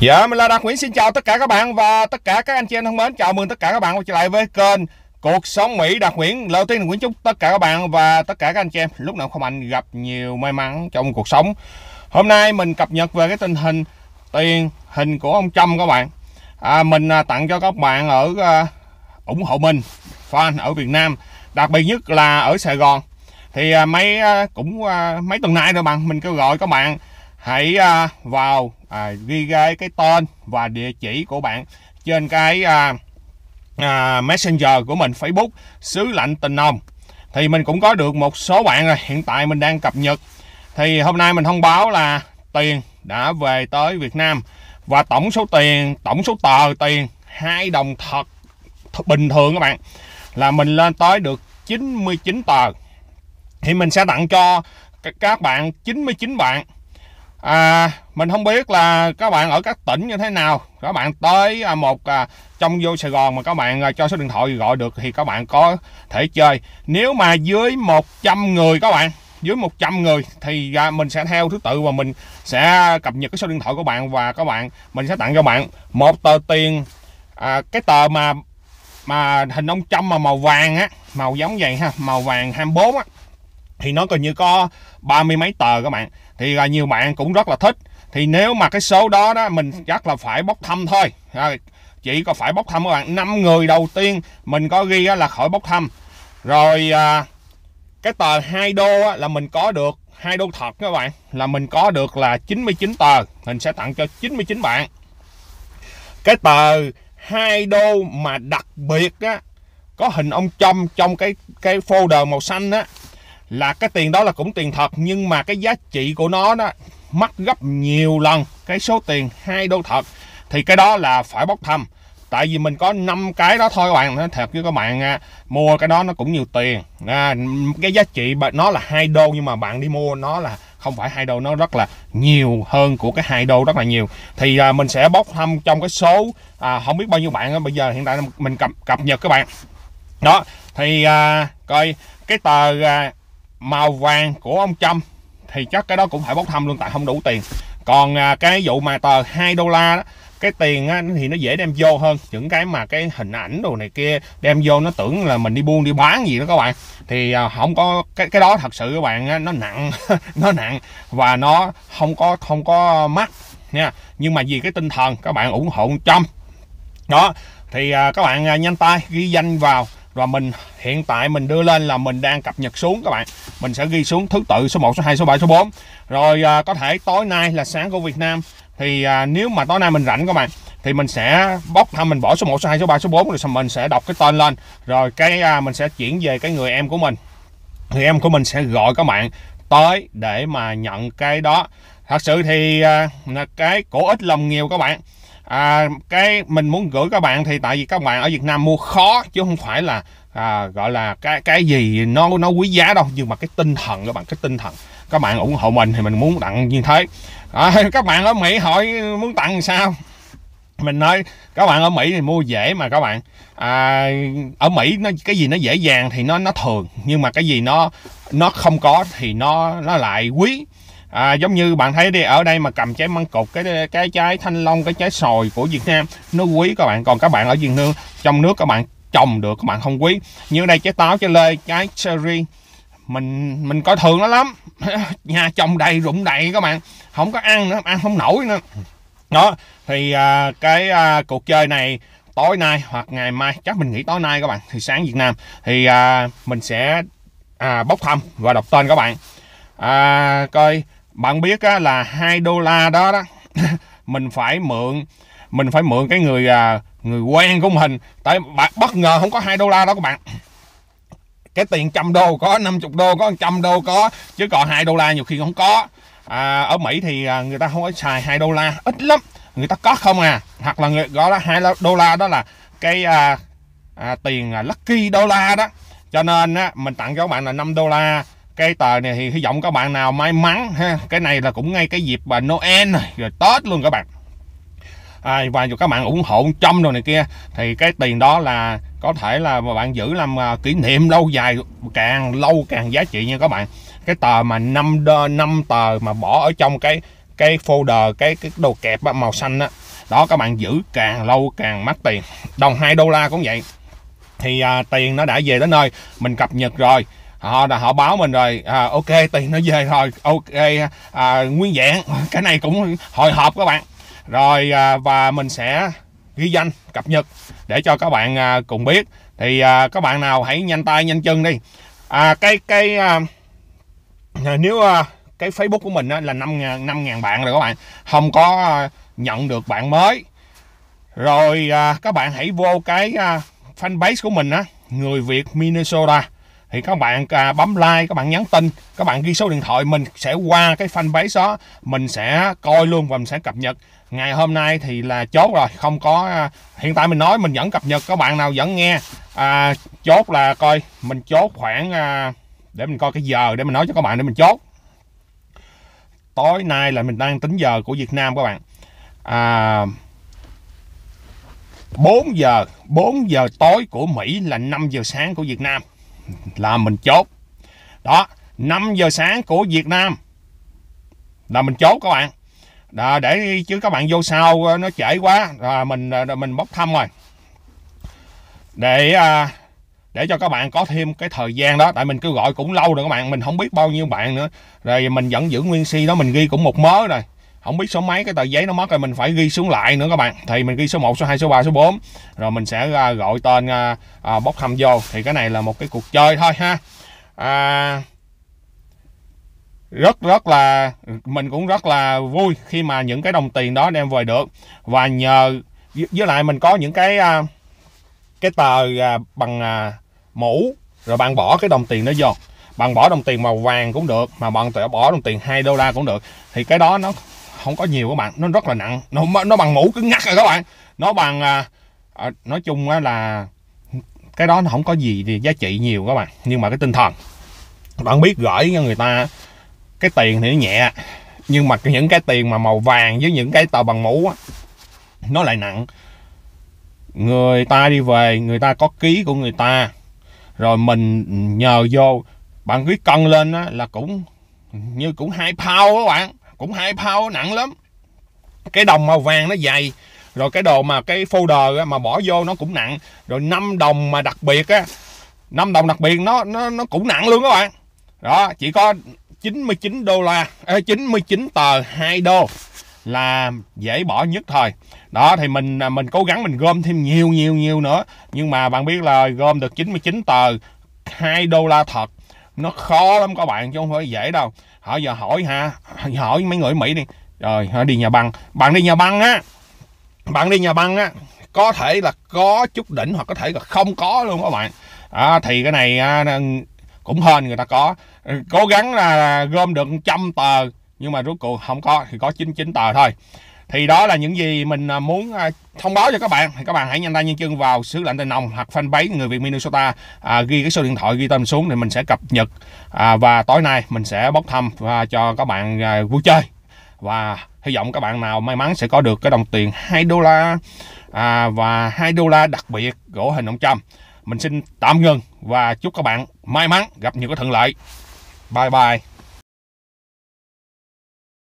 Dạ, mình là Đạt Nguyễn xin chào tất cả các bạn và tất cả các anh chị em thân mến. Chào mừng tất cả các bạn quay trở lại với kênh Cuộc sống Mỹ Đạt Nguyễn. Lời tiên Nguyễn chúc tất cả các bạn và tất cả các anh chị em lúc nào không anh gặp nhiều may mắn trong cuộc sống. Hôm nay mình cập nhật về cái tình hình tiền hình của ông Trump các bạn. À, mình à, tặng cho các bạn ở uh, ủng hộ mình fan ở Việt Nam, đặc biệt nhất là ở Sài Gòn. Thì uh, mấy uh, cũng uh, mấy tuần nay rồi bạn mình kêu gọi các bạn hãy à, vào à, ghi cái cái tên và địa chỉ của bạn trên cái à, à, messenger của mình facebook xứ lạnh tình nồng thì mình cũng có được một số bạn rồi hiện tại mình đang cập nhật thì hôm nay mình thông báo là tiền đã về tới Việt Nam và tổng số tiền tổng số tờ tiền hai đồng thật, thật bình thường các bạn là mình lên tới được 99 tờ thì mình sẽ tặng cho các bạn 99 bạn à, mình không biết là các bạn ở các tỉnh như thế nào các bạn tới à, một à, trong vô Sài Gòn mà các bạn à, cho số điện thoại gọi được thì các bạn có thể chơi nếu mà dưới 100 người các bạn dưới 100 người thì à, mình sẽ theo thứ tự và mình sẽ cập nhật cái số điện thoại của bạn và các bạn mình sẽ tặng cho bạn một tờ tiền à, cái tờ mà mà hình ông trăm mà màu vàng á màu giống vậy ha màu vàng 24 á thì nó gần như có ba mươi mấy tờ các bạn thì à, nhiều bạn cũng rất là thích thì nếu mà cái số đó đó mình chắc là phải bốc thăm thôi à, chỉ có phải bốc thăm các bạn năm người đầu tiên mình có ghi là khỏi bốc thăm rồi à, cái tờ hai đô là mình có được hai đô thật các bạn là mình có được là 99 tờ mình sẽ tặng cho 99 bạn cái tờ hai đô mà đặc biệt á, có hình ông Trump trong cái cái folder màu xanh á là cái tiền đó là cũng tiền thật nhưng mà cái giá trị của nó nó mắc gấp nhiều lần cái số tiền hai đô thật thì cái đó là phải bốc thăm tại vì mình có 5 cái đó thôi các bạn nói thật với các bạn mua cái đó nó cũng nhiều tiền à, cái giá trị nó là hai đô nhưng mà bạn đi mua nó là không phải hai đô nó rất là nhiều hơn của cái hai đô rất là nhiều thì à, mình sẽ bốc thăm trong cái số à, không biết bao nhiêu bạn bây giờ hiện tại mình cập cập nhật các bạn đó thì à, coi cái tờ à, màu vàng của ông Trump thì chắc cái đó cũng phải bốc thăm luôn tại không đủ tiền còn à, cái vụ mà tờ 2 đô la đó, cái tiền thì nó dễ đem vô hơn những cái mà cái hình ảnh đồ này kia đem vô nó tưởng là mình đi buôn đi bán gì đó các bạn thì à, không có cái cái đó thật sự các bạn nó nặng nó nặng và nó không có không có mắt. nha nhưng mà vì cái tinh thần các bạn ủng hộ trong đó thì à, các bạn nhanh tay ghi danh vào và mình hiện tại mình đưa lên là mình đang cập nhật xuống các bạn mình sẽ ghi xuống thứ tự số 1 số 2 số 3 số 4 rồi à, có thể tối nay là sáng của Việt Nam thì à, nếu mà tối nay mình rảnh các bạn thì mình sẽ bóc thăm mình bỏ số 1 số 2 số 3 số 4 rồi mình sẽ đọc cái tên lên rồi cái à, mình sẽ chuyển về cái người em của mình thì em của mình sẽ gọi các bạn tới để mà nhận cái đó thật sự thì à, cái cổ ích lòng nhiều các bạn à, cái mình muốn gửi các bạn thì tại vì các bạn ở Việt Nam mua khó chứ không phải là à, gọi là cái cái gì nó nó quý giá đâu nhưng mà cái tinh thần các bạn cái tinh thần các bạn ủng hộ mình thì mình muốn tặng như thế à, các bạn ở Mỹ hỏi muốn tặng sao mình nói các bạn ở Mỹ thì mua dễ mà các bạn à, ở Mỹ nó cái gì nó dễ dàng thì nó nó thường nhưng mà cái gì nó nó không có thì nó nó lại quý à, giống như bạn thấy đi ở đây mà cầm trái măng cụt cái cái trái thanh long cái trái sồi của Việt Nam nó quý các bạn còn các bạn ở Việt Nam trong nước các bạn trồng được các bạn không quý như đây trái táo trái lê trái cherry mình mình coi thường nó lắm nhà trồng đầy rụng đầy các bạn không có ăn nữa ăn không nổi nữa đó thì à, cái à, cuộc chơi này tối nay hoặc ngày mai chắc mình nghĩ tối nay các bạn thì sáng Việt Nam thì à, mình sẽ à, bốc thăm và đọc tên các bạn à, coi bạn biết á, là hai đô la đó đó mình phải mượn mình phải mượn cái người à, người quen của mình tại bất ngờ không có hai đô la đó các bạn cái tiền trăm đô có 50 đô có trăm đô có chứ còn hai đô la nhiều khi không có à, ở Mỹ thì à, người ta không có xài hai đô la ít lắm người ta có không à hoặc là người gọi là hai đô la đó là cái à, à, tiền à, lucky đô la đó cho nên á, mình tặng cho các bạn là 5 đô la cái tờ này thì hy vọng các bạn nào may mắn ha cái này là cũng ngay cái dịp và noel rồi tết luôn các bạn à, và dù các bạn ủng hộ trong đồ này kia thì cái tiền đó là có thể là mà bạn giữ làm uh, kỷ niệm lâu dài càng lâu càng giá trị nha các bạn cái tờ mà năm năm tờ mà bỏ ở trong cái cái folder cái cái đồ kẹp màu xanh đó đó các bạn giữ càng lâu càng mắc tiền đồng 2 đô la cũng vậy thì à, tiền nó đã về đến nơi mình cập nhật rồi họ là họ báo mình rồi à, ok tiền nó về rồi ok à, nguyên dạng cái này cũng hồi hộp các bạn rồi à, và mình sẽ ghi danh cập nhật để cho các bạn à, cùng biết thì à, các bạn nào hãy nhanh tay nhanh chân đi à, cái cái à, à nếu à, cái Facebook của mình á, là 5 năm ngàn bạn rồi các bạn không có à, nhận được bạn mới rồi à, các bạn hãy vô cái à, fanpage của mình á người Việt Minnesota thì các bạn à, bấm like các bạn nhắn tin các bạn ghi số điện thoại mình sẽ qua cái fanpage đó mình sẽ coi luôn và mình sẽ cập nhật ngày hôm nay thì là chốt rồi không có à, hiện tại mình nói mình vẫn cập nhật các bạn nào vẫn nghe à, chốt là coi mình chốt khoảng à, để mình coi cái giờ để mình nói cho các bạn để mình chốt tối nay là mình đang tính giờ của Việt Nam các bạn à, 4 giờ 4 giờ tối của Mỹ là 5 giờ sáng của Việt Nam là mình chốt đó 5 giờ sáng của Việt Nam là mình chốt các bạn đó, để chứ các bạn vô sau ờ, nó trễ quá là mình ờ, mình bốc thăm rồi để ờ, để cho các bạn có thêm cái thời gian đó tại mình cứ gọi cũng lâu rồi các bạn mình không biết bao nhiêu bạn nữa rồi mình vẫn giữ nguyên si đó mình ghi cũng một mớ rồi không biết số mấy cái tờ giấy nó mất rồi mình phải ghi xuống lại nữa các bạn thì mình ghi số 1 số 2 số 3 số 4 rồi mình sẽ à, gọi tên à, à, bốc thăm vô thì cái này là một cái cuộc chơi thôi ha à, rất rất là mình cũng rất là vui khi mà những cái đồng tiền đó đem về được và nhờ với lại mình có những cái cái tờ bằng mũ rồi bạn bỏ cái đồng tiền đó vô bằng bỏ đồng tiền màu vàng cũng được mà bạn bỏ đồng tiền 2 đô la cũng được thì cái đó nó không có nhiều các bạn nó rất là nặng nó nó bằng mũ cứng ngắc rồi các bạn nó bằng à, à, nói chung á, là cái đó nó không có gì thì giá trị nhiều các bạn nhưng mà cái tinh thần bạn biết gửi cho người ta cái tiền thì nó nhẹ nhưng mà những cái tiền mà màu vàng với những cái tờ bằng mũ á, nó lại nặng người ta đi về người ta có ký của người ta rồi mình nhờ vô bạn biết cân lên á, là cũng như cũng hai pound các bạn cũng hai pound nặng lắm cái đồng màu vàng nó dày rồi cái đồ mà cái folder mà bỏ vô nó cũng nặng rồi năm đồng mà đặc biệt á năm đồng đặc biệt nó nó nó cũng nặng luôn các bạn đó chỉ có 99 đô la à, 99 tờ 2 đô là dễ bỏ nhất thôi đó thì mình à, mình cố gắng mình gom thêm nhiều nhiều nhiều nữa nhưng mà bạn biết là gom được 99 tờ 2 đô la thật nó khó lắm các bạn chứ không phải dễ đâu họ giờ hỏi ha hỏi mấy người mỹ đi rồi họ đi nhà băng bạn đi nhà băng á bạn đi nhà băng á có thể là có chút đỉnh hoặc có thể là không có luôn các bạn à, thì cái này à, cũng hên người ta có cố gắng là gom được trăm tờ nhưng mà rốt cuộc không có thì có 99 tờ thôi thì đó là những gì mình à, muốn à, thông báo cho các bạn thì các bạn hãy nhanh tay nhanh chân vào xứ lạnh tây nồng hoặc fanpage người Việt Minnesota à, ghi cái số điện thoại ghi tên xuống thì mình sẽ cập nhật à, và tối nay mình sẽ bốc thăm và cho các bạn à, vui chơi và hy vọng các bạn nào may mắn sẽ có được cái đồng tiền 2 đô la à, và 2 đô la đặc biệt gỗ hình ông trâm mình xin tạm ngừng và chúc các bạn may mắn gặp nhiều cái thuận lợi bye bye